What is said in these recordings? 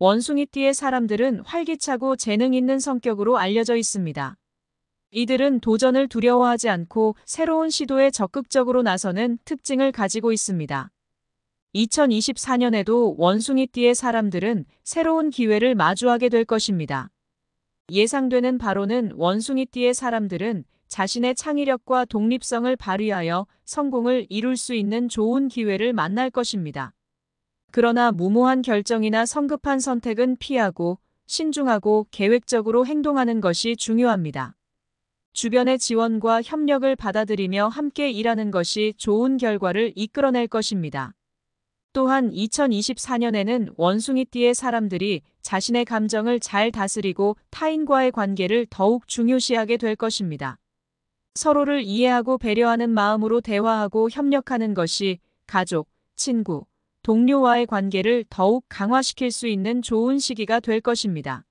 원숭이띠의 사람들은 활기차고 재능 있는 성격으로 알려져 있습니다. 이들은 도전을 두려워하지 않고 새로운 시도에 적극적으로 나서는 특징을 가지고 있습니다. 2024년에도 원숭이띠의 사람들은 새로운 기회를 마주하게 될 것입니다. 예상되는 바로는 원숭이띠의 사람들은 자신의 창의력과 독립성을 발휘하여 성공을 이룰 수 있는 좋은 기회를 만날 것입니다. 그러나 무모한 결정이나 성급한 선택은 피하고 신중하고 계획적으로 행동하는 것이 중요합니다. 주변의 지원과 협력을 받아들이며 함께 일하는 것이 좋은 결과를 이끌어낼 것입니다. 또한 2024년에는 원숭이띠의 사람들이 자신의 감정을 잘 다스리고 타인과의 관계를 더욱 중요시하게 될 것입니다. 서로를 이해하고 배려하는 마음으로 대화하고 협력하는 것이 가족, 친구, 동료와의 관계를 더욱 강화시킬 수 있는 좋은 시기가 될 것입니다.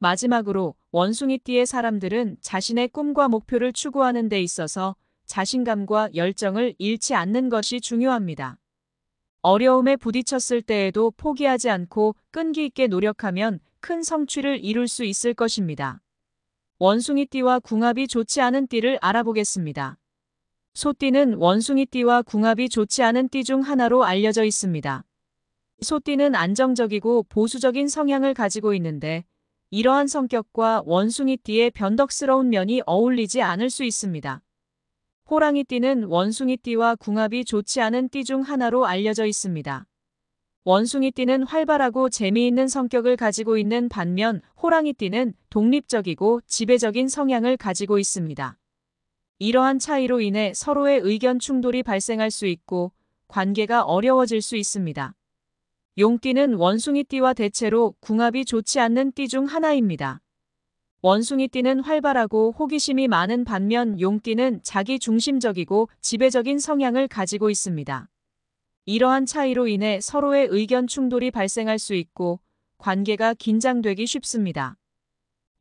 마지막으로 원숭이띠의 사람들은 자신의 꿈과 목표를 추구하는 데 있어서 자신감과 열정을 잃지 않는 것이 중요합니다. 어려움에 부딪혔을 때에도 포기하지 않고 끈기 있게 노력하면 큰 성취를 이룰 수 있을 것입니다. 원숭이띠와 궁합이 좋지 않은 띠를 알아보겠습니다. 소띠는 원숭이띠와 궁합이 좋지 않은 띠 중 하나로 알려져 있습니다. 소띠는 안정적이고 보수적인 성향을 가지고 있는데 이러한 성격과 원숭이띠의 변덕스러운 면이 어울리지 않을 수 있습니다. 호랑이띠는 원숭이띠와 궁합이 좋지 않은 띠 중 하나로 알려져 있습니다. 원숭이띠는 활발하고 재미있는 성격을 가지고 있는 반면 호랑이띠는 독립적이고 지배적인 성향을 가지고 있습니다. 이러한 차이로 인해 서로의 의견 충돌이 발생할 수 있고 관계가 어려워질 수 있습니다. 용띠는 원숭이띠와 대체로 궁합이 좋지 않는 띠 중 하나입니다. 원숭이띠는 활발하고 호기심이 많은 반면 용띠는 자기 중심적이고 지배적인 성향을 가지고 있습니다. 이러한 차이로 인해 서로의 의견 충돌이 발생할 수 있고 관계가 긴장되기 쉽습니다.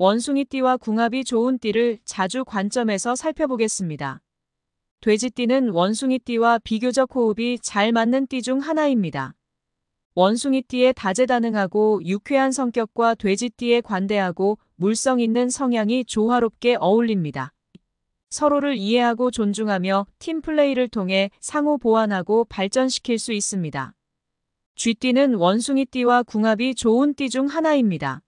원숭이띠와 궁합이 좋은 띠를 자주 관점에서 살펴보겠습니다. 돼지띠는 원숭이띠와 비교적 호흡이 잘 맞는 띠 중 하나입니다. 원숭이띠의 다재다능하고 유쾌한 성격과 돼지띠의 관대하고 물성 있는 성향이 조화롭게 어울립니다. 서로를 이해하고 존중하며 팀플레이를 통해 상호 보완하고 발전시킬 수 있습니다. 쥐띠는 원숭이띠와 궁합이 좋은 띠 중 하나입니다.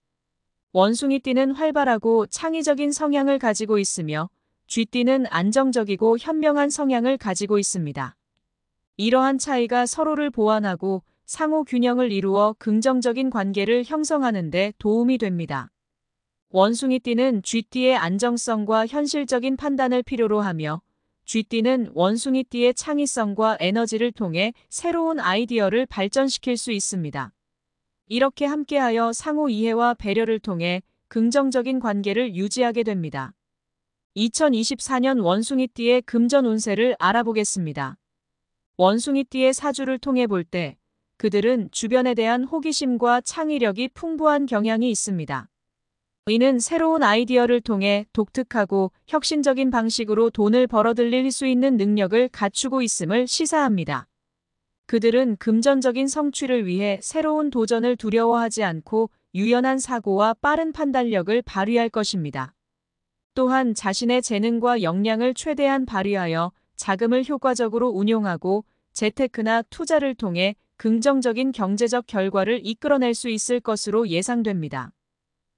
원숭이띠는 활발하고 창의적인 성향을 가지고 있으며 쥐띠는 안정적이고 현명한 성향을 가지고 있습니다. 이러한 차이가 서로를 보완하고 상호 균형을 이루어 긍정적인 관계를 형성하는 데 도움이 됩니다. 원숭이띠는 쥐띠의 안정성과 현실적인 판단을 필요로 하며 쥐띠는 원숭이띠의 창의성과 에너지를 통해 새로운 아이디어를 발전시킬 수 있습니다. 이렇게 함께하여 상호 이해와 배려를 통해 긍정적인 관계를 유지하게 됩니다. 2024년 원숭이띠의 금전 운세를 알아보겠습니다. 원숭이띠의 사주를 통해 볼 때 그들은 주변에 대한 호기심과 창의력이 풍부한 경향이 있습니다. 이는 새로운 아이디어를 통해 독특하고 혁신적인 방식으로 돈을 벌어들일 수 있는 능력을 갖추고 있음을 시사합니다. 그들은 금전적인 성취를 위해 새로운 도전을 두려워하지 않고 유연한 사고와 빠른 판단력을 발휘할 것입니다. 또한 자신의 재능과 역량을 최대한 발휘하여 자금을 효과적으로 운용하고 재테크나 투자를 통해 긍정적인 경제적 결과를 이끌어낼 수 있을 것으로 예상됩니다.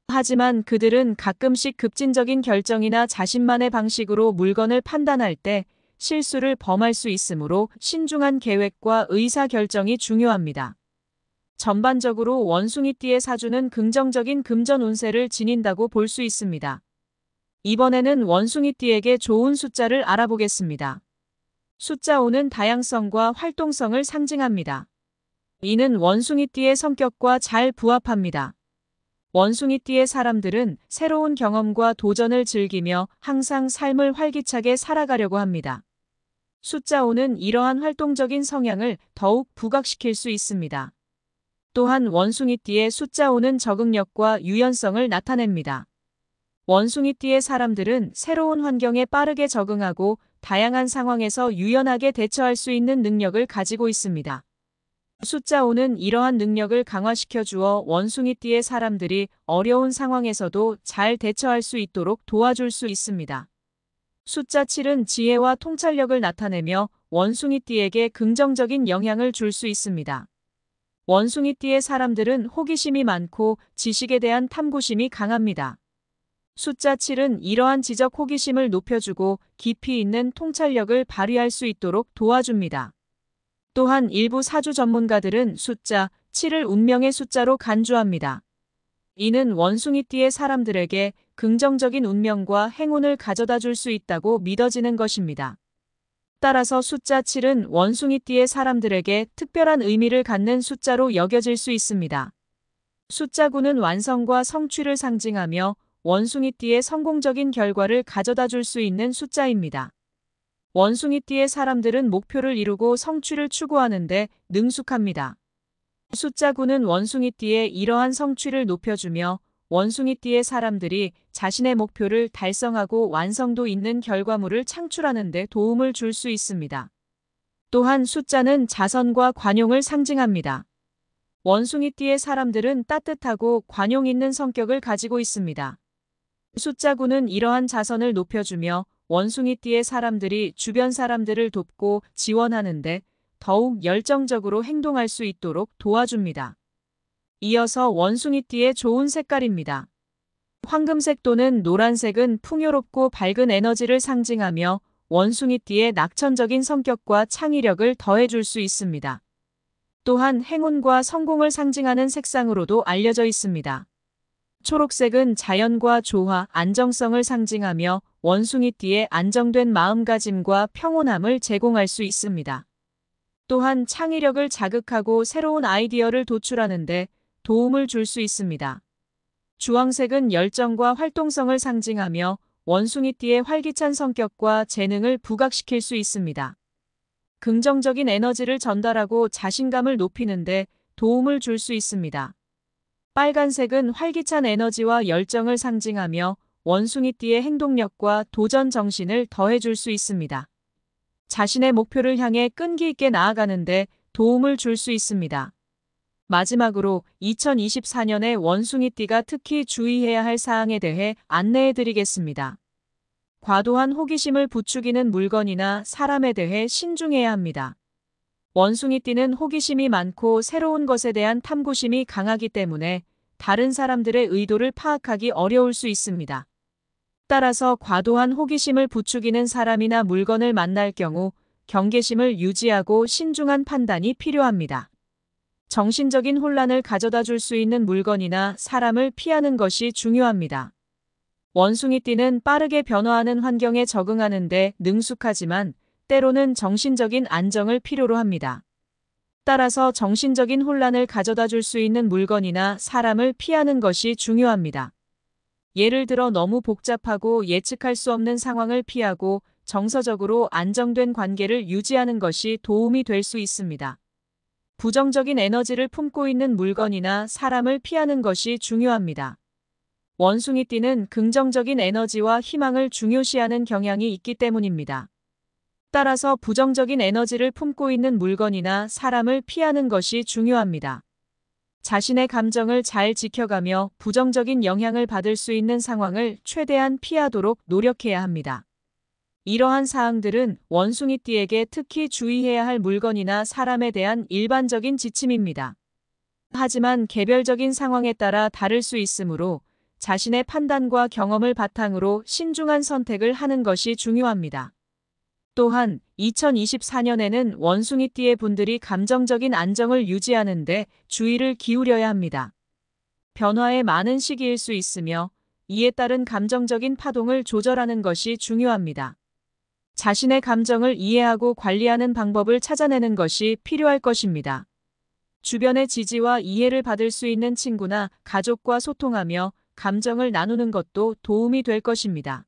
하지만 그들은 가끔씩 급진적인 결정이나 자신만의 방식으로 물건을 판단할 때 실수를 범할 수 있으므로 신중한 계획과 의사결정이 중요합니다. 전반적으로 원숭이띠의 사주는 긍정적인 금전 운세를 지닌다고 볼 수 있습니다. 이번에는 원숭이띠에게 좋은 숫자를 알아보겠습니다. 숫자 5는 다양성과 활동성을 상징합니다. 이는 원숭이띠의 성격과 잘 부합합니다. 원숭이띠의 사람들은 새로운 경험과 도전을 즐기며 항상 삶을 활기차게 살아가려고 합니다. 숫자 5는 이러한 활동적인 성향을 더욱 부각시킬 수 있습니다. 또한 원숭이띠의 숫자 5는 적응력과 유연성을 나타냅니다. 원숭이띠의 사람들은 새로운 환경에 빠르게 적응하고 다양한 상황에서 유연하게 대처할 수 있는 능력을 가지고 있습니다. 숫자 5는 이러한 능력을 강화시켜 주어 원숭이띠의 사람들이 어려운 상황에서도 잘 대처할 수 있도록 도와줄 수 있습니다. 숫자 7은 지혜와 통찰력을 나타내며 원숭이띠에게 긍정적인 영향을 줄 수 있습니다. 원숭이띠의 사람들은 호기심이 많고 지식에 대한 탐구심이 강합니다. 숫자 7은 이러한 지적 호기심을 높여주고 깊이 있는 통찰력을 발휘할 수 있도록 도와줍니다. 또한 일부 사주 전문가들은 숫자 7을 운명의 숫자로 간주합니다. 이는 원숭이띠의 사람들에게 긍정적인 운명과 행운을 가져다 줄 수 있다고 믿어지는 것입니다. 따라서 숫자 7은 원숭이띠의 사람들에게 특별한 의미를 갖는 숫자로 여겨질 수 있습니다. 숫자 9는 완성과 성취를 상징하며 원숭이띠의 성공적인 결과를 가져다 줄 수 있는 숫자입니다. 원숭이띠의 사람들은 목표를 이루고 성취를 추구하는데 능숙합니다. 숫자구는 원숭이띠의 이러한 성취를 높여주며 원숭이띠의 사람들이 자신의 목표를 달성하고 완성도 있는 결과물을 창출하는 데 도움을 줄 수 있습니다. 또한 숫자는 자선과 관용을 상징합니다. 원숭이띠의 사람들은 따뜻하고 관용 있는 성격을 가지고 있습니다. 숫자구는 이러한 자선을 높여주며 원숭이띠의 사람들이 주변 사람들을 돕고 지원하는데 더욱 열정적으로 행동할 수 있도록 도와줍니다. 이어서 원숭이띠의 좋은 색깔입니다. 황금색 또는 노란색은 풍요롭고 밝은 에너지를 상징하며 원숭이띠의 낙천적인 성격과 창의력을 더해줄 수 있습니다. 또한 행운과 성공을 상징하는 색상으로도 알려져 있습니다. 초록색은 자연과 조화, 안정성을 상징하며 원숭이띠의 안정된 마음가짐과 평온함을 제공할 수 있습니다. 또한 창의력을 자극하고 새로운 아이디어를 도출하는데 도움을 줄 수 있습니다. 주황색은 열정과 활동성을 상징하며 원숭이띠의 활기찬 성격과 재능을 부각시킬 수 있습니다. 긍정적인 에너지를 전달하고 자신감을 높이는데 도움을 줄 수 있습니다. 빨간색은 활기찬 에너지와 열정을 상징하며 원숭이띠의 행동력과 도전 정신을 더해줄 수 있습니다. 자신의 목표를 향해 끈기 있게 나아가는데 도움을 줄 수 있습니다. 마지막으로 2024년에 원숭이띠가 특히 주의해야 할 사항에 대해 안내해 드리겠습니다. 과도한 호기심을 부추기는 물건이나 사람에 대해 신중해야 합니다. 원숭이띠는 호기심이 많고 새로운 것에 대한 탐구심이 강하기 때문에 다른 사람들의 의도를 파악하기 어려울 수 있습니다. 따라서 과도한 호기심을 부추기는 사람이나 물건을 만날 경우 경계심을 유지하고 신중한 판단이 필요합니다. 정신적인 혼란을 가져다 줄 수 있는 물건이나 사람을 피하는 것이 중요합니다. 원숭이띠는 빠르게 변화하는 환경에 적응하는데 능숙하지만 때로는 정신적인 안정을 필요로 합니다. 따라서 정신적인 혼란을 가져다 줄 수 있는 물건이나 사람을 피하는 것이 중요합니다. 예를 들어 너무 복잡하고 예측할 수 없는 상황을 피하고 정서적으로 안정된 관계를 유지하는 것이 도움이 될 수 있습니다. 부정적인 에너지를 품고 있는 물건이나 사람을 피하는 것이 중요합니다. 원숭이 띠는 긍정적인 에너지와 희망을 중요시하는 경향이 있기 때문입니다. 따라서 부정적인 에너지를 품고 있는 물건이나 사람을 피하는 것이 중요합니다. 자신의 감정을 잘 지켜가며 부정적인 영향을 받을 수 있는 상황을 최대한 피하도록 노력해야 합니다. 이러한 사항들은 원숭이띠에게 특히 주의해야 할 물건이나 사람에 대한 일반적인 지침입니다. 하지만 개별적인 상황에 따라 다를 수 있으므로 자신의 판단과 경험을 바탕으로 신중한 선택을 하는 것이 중요합니다. 또한 2024년에는 원숭이띠의 분들이 감정적인 안정을 유지하는 데 주의를 기울여야 합니다. 변화의 많은 시기일 수 있으며 이에 따른 감정적인 파동을 조절하는 것이 중요합니다. 자신의 감정을 이해하고 관리하는 방법을 찾아내는 것이 필요할 것입니다. 주변의 지지와 이해를 받을 수 있는 친구나 가족과 소통하며 감정을 나누는 것도 도움이 될 것입니다.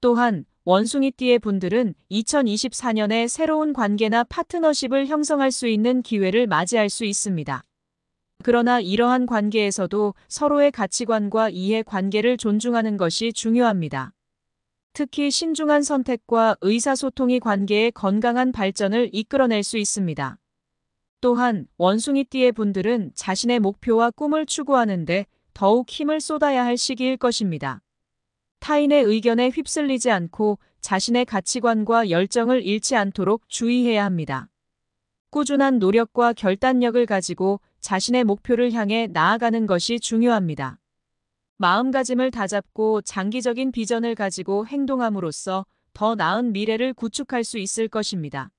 또한 원숭이띠의 분들은 2024년에 새로운 관계나 파트너십을 형성할 수 있는 기회를 맞이할 수 있습니다. 그러나 이러한 관계에서도 서로의 가치관과 이해 관계를 존중하는 것이 중요합니다. 특히 신중한 선택과 의사소통이 관계의 건강한 발전을 이끌어낼 수 있습니다. 또한 원숭이띠의 분들은 자신의 목표와 꿈을 추구하는데 더욱 힘을 쏟아야 할 시기일 것입니다. 타인의 의견에 휩쓸리지 않고 자신의 가치관과 열정을 잃지 않도록 주의해야 합니다. 꾸준한 노력과 결단력을 가지고 자신의 목표를 향해 나아가는 것이 중요합니다. 마음가짐을 다잡고 장기적인 비전을 가지고 행동함으로써 더 나은 미래를 구축할 수 있을 것입니다.